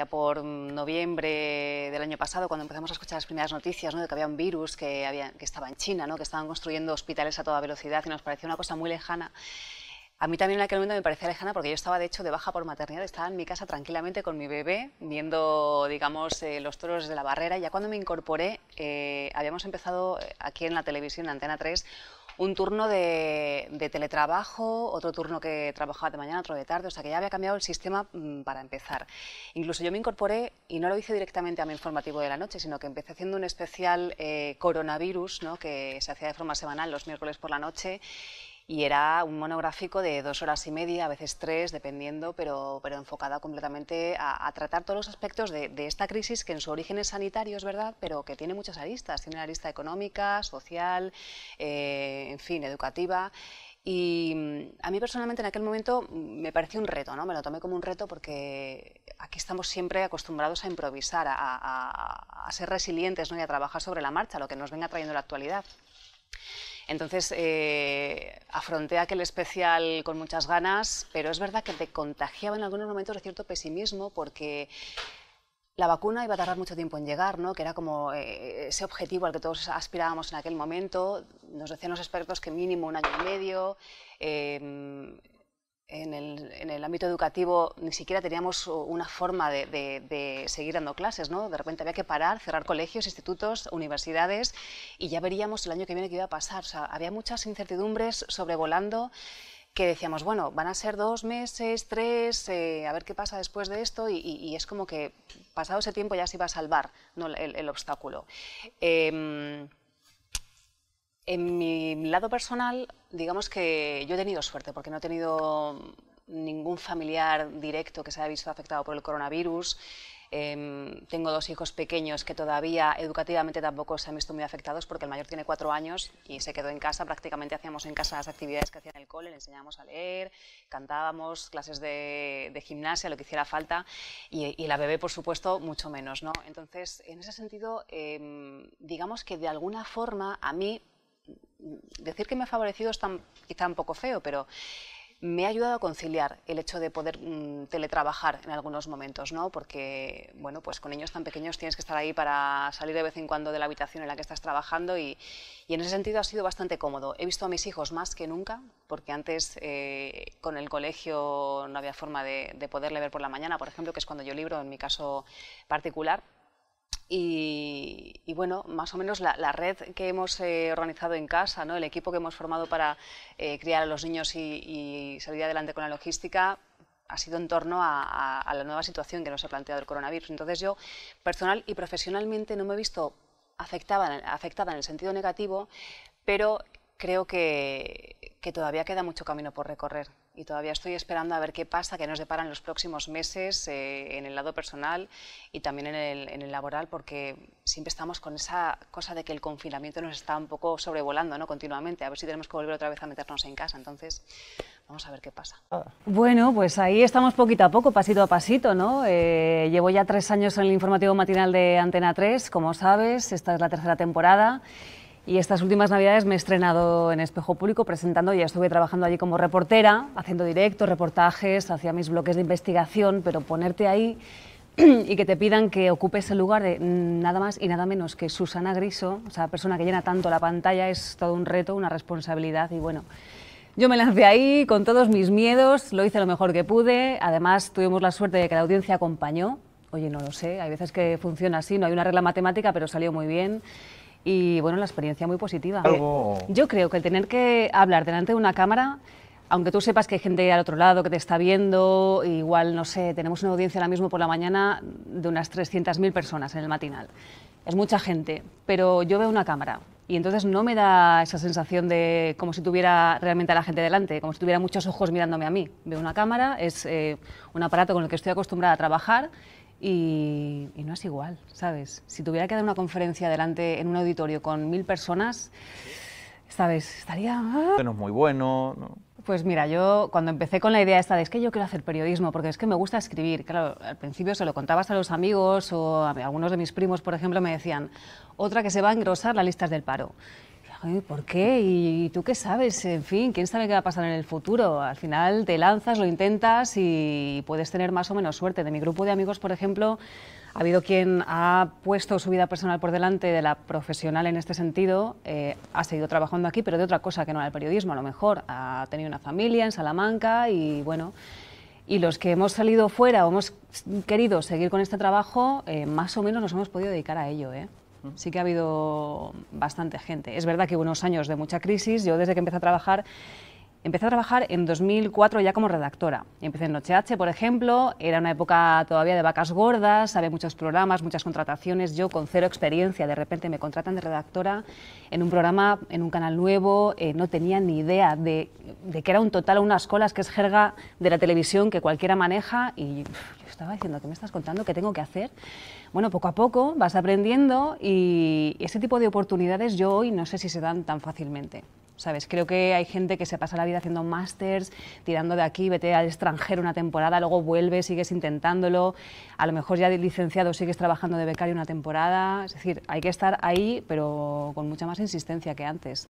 ya por noviembre del año pasado, cuando empezamos a escuchar las primeras noticias de que había un virus que, había, que estaba en China, que estaban construyendo hospitales a toda velocidad y nos parecía una cosa muy lejana. A mí también en aquel momento me parecía lejana porque yo estaba de hecho de baja por maternidad, estaba en mi casa tranquilamente con mi bebé, viendo, digamos, eh, los toros de la barrera. Ya cuando me incorporé, eh, habíamos empezado eh, aquí en la televisión, en Antena 3, un turno de, teletrabajo, otro turno que trabajaba de mañana, otro de tarde, o sea que ya había cambiado el sistema mm, para empezar. Incluso yo me incorporé, y no lo hice directamente a mi informativo de la noche, sino que empecé haciendo un especial eh, coronavirus, ¿no? que se hacía de forma semanal los miércoles por la noche, y era un monográfico de dos horas y media, a veces tres, dependiendo, pero, pero enfocada completamente a, tratar todos los aspectos de, esta crisis que en su origen es sanitario, es verdad, pero que tiene muchas aristas. Tiene la arista económica, social, eh, en fin, educativa. Y mm, a mí personalmente en aquel momento mm, me pareció un reto, ¿no? Me lo tomé como un reto porque aquí estamos siempre acostumbrados a improvisar, a, ser resilientes ¿no? y a trabajar sobre la marcha, lo que nos venga trayendo la actualidad. Entonces, eh, afronté aquel especial con muchas ganas, pero es verdad que te contagiaba en algunos momentos de cierto pesimismo porque la vacuna iba a tardar mucho tiempo en llegar, ¿no? que era como eh, ese objetivo al que todos aspirábamos en aquel momento. Nos decían los expertos que mínimo un año y medio. Eh, en el, ámbito educativo ni siquiera teníamos una forma de, seguir dando clases, ¿no? De repente había que parar, cerrar colegios, institutos, universidades y ya veríamos el año que viene qué iba a pasar. O sea, había muchas incertidumbres sobrevolando que decíamos, bueno, van a ser dos meses, tres, eh, a ver qué pasa después de esto, y, es como que pasado ese tiempo ya se iba a salvar el, obstáculo. Em, en mi lado personal, digamos que yo he tenido suerte porque no he tenido ningún familiar directo que se haya visto afectado por el coronavirus. Em, tengo dos hijos pequeños que todavía educativamente tampoco se han visto muy afectados porque el mayor tiene cuatro años y se quedó en casa. Prácticamente hacíamos en casa las actividades que hacía en el cole, le enseñábamos a leer, cantábamos, clases de, gimnasia, lo que hiciera falta y, la bebé, por supuesto, mucho menos. Entonces, en ese sentido, em, digamos que de alguna forma a mí decir que me ha favorecido es quizá un poco feo, pero me ha ayudado a conciliar el hecho de poder mm, teletrabajar en algunos momentos, ¿no? Porque, bueno, pues con niños tan pequeños tienes que estar ahí para salir de vez en cuando de la habitación en la que estás trabajando y, en ese sentido ha sido bastante cómodo. He visto a mis hijos más que nunca, porque antes eh, con el colegio no había forma de, de poderle ver por la mañana, por ejemplo, que es cuando yo libro, en mi caso particular, y, bueno, más o menos la, red que hemos eh, organizado en casa, ¿no? el equipo que hemos formado para eh, criar a los niños y, salir adelante con la logística ha sido en torno a, la nueva situación que nos ha planteado el coronavirus. Entonces yo personal y profesionalmente no me he visto afectada, afectada en el sentido negativo, pero creo que todavía queda mucho camino por recorrer y todavía estoy esperando a ver qué pasa, qué nos deparan los próximos meses eh, en el lado personal y también en el, en el, laboral, porque siempre estamos con esa cosa de que el confinamiento nos está un poco sobrevolando ¿no? continuamente, a ver si tenemos que volver otra vez a meternos en casa. Entonces, vamos a ver qué pasa. Ah. Bueno, pues ahí estamos poquito a poco, pasito a pasito. ¿no? Eh, llevo ya tres años en el informativo matinal de Antena 3, como sabes, esta es la tercera temporada. Y estas últimas navidades me he estrenado en Espejo Público presentando, ya estuve trabajando allí como reportera, haciendo directos, reportajes, hacía mis bloques de investigación, pero ponerte ahí y que te pidan que ocupes el lugar de nada más y nada menos que Susana Griso, ...esa persona que llena tanto la pantalla, es todo un reto, una responsabilidad y bueno. Yo me lancé ahí con todos mis miedos, lo hice lo mejor que pude, además tuvimos la suerte de que la audiencia acompañó, oye, no lo sé, hay veces que funciona así, no hay una regla matemática, pero salió muy bien y bueno, la experiencia muy positiva. Eh, yo creo que el tener que hablar delante de una cámara, aunque tú sepas que hay gente al otro lado que te está viendo, igual, no sé, tenemos una audiencia ahora mismo por la mañana de unas 300.000 personas en el matinal. Es mucha gente, pero yo veo una cámara y entonces no me da esa sensación de como si tuviera realmente a la gente delante, como si tuviera muchos ojos mirándome a mí. Veo una cámara, es eh, un aparato con el que estoy acostumbrada a trabajar y, no es igual, ¿sabes? Si tuviera que dar una conferencia delante en un auditorio con mil personas, ¿sabes? Estaría... Ah. No muy bueno. Pues mira, yo cuando empecé con la idea esta de es que yo quiero hacer periodismo porque es que me gusta escribir, claro, al principio se lo contabas a los amigos o a algunos de mis primos, por ejemplo, me decían, otra que se va a engrosar las listas del paro. ¿Por qué? ¿Y tú qué sabes? En fin, ¿quién sabe qué va a pasar en el futuro? Al final te lanzas, lo intentas y puedes tener más o menos suerte. De mi grupo de amigos, por ejemplo, ha habido quien ha puesto su vida personal por delante de la profesional en este sentido, eh, ha seguido trabajando aquí, pero de otra cosa que no era el periodismo, a lo mejor. Ha tenido una familia en Salamanca y bueno y los que hemos salido fuera o hemos querido seguir con este trabajo, eh, más o menos nos hemos podido dedicar a ello. ¿eh? sí que ha habido bastante gente. Es verdad que unos años de mucha crisis. Yo desde que empecé a trabajar Empecé a trabajar en 2004 ya como redactora. Empecé en Noche H, por ejemplo, era una época todavía de vacas gordas, había muchos programas, muchas contrataciones, yo con cero experiencia, de repente me contratan de redactora en un programa, en un canal nuevo, eh, no tenía ni idea de, que era un total a unas colas, que es jerga de la televisión que cualquiera maneja y yo estaba diciendo, ¿qué me estás contando? ¿Qué tengo que hacer? Bueno, poco a poco vas aprendiendo y ese tipo de oportunidades yo hoy no sé si se dan tan fácilmente. ¿sabes? Creo que hay gente que se pasa la vida haciendo másters, tirando de aquí, vete al extranjero una temporada, luego vuelves, sigues intentándolo, a lo mejor ya licenciado sigues trabajando de becario una temporada, es decir, hay que estar ahí, pero con mucha más insistencia que antes.